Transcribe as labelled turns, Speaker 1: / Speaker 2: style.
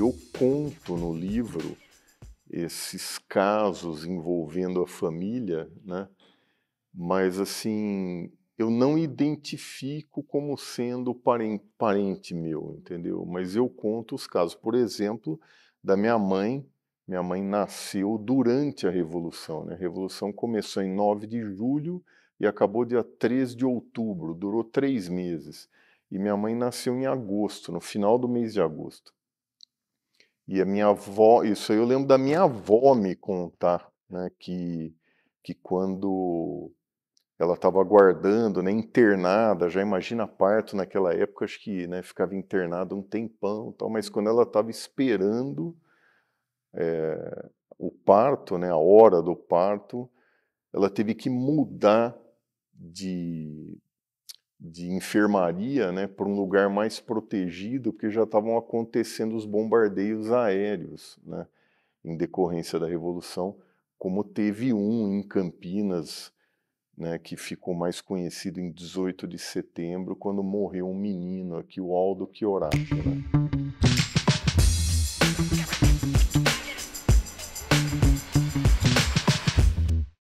Speaker 1: Eu conto no livro esses casos envolvendo a família, né? mas assim, eu não identifico como sendo parente meu, entendeu? Mas eu conto os casos, por exemplo, da minha mãe. Minha mãe nasceu durante a Revolução. Né? A Revolução começou em 9 de julho e acabou dia 3 de outubro, durou três meses. E minha mãe nasceu em agosto, no final do mês de agosto. E a minha avó, isso aí eu lembro da minha avó me contar, né, que, que quando ela estava aguardando, né, internada, já imagina parto naquela época, acho que né, ficava internada um tempão, tal, mas uhum. quando ela estava esperando é, o parto, né, a hora do parto, ela teve que mudar de, de enfermaria né, para um lugar mais protegido, porque já estavam acontecendo os bombardeios aéreos né, em decorrência da Revolução, como teve um em Campinas, né, que ficou mais conhecido em 18 de setembro, quando morreu um menino aqui, o Aldo Chiorato. Né?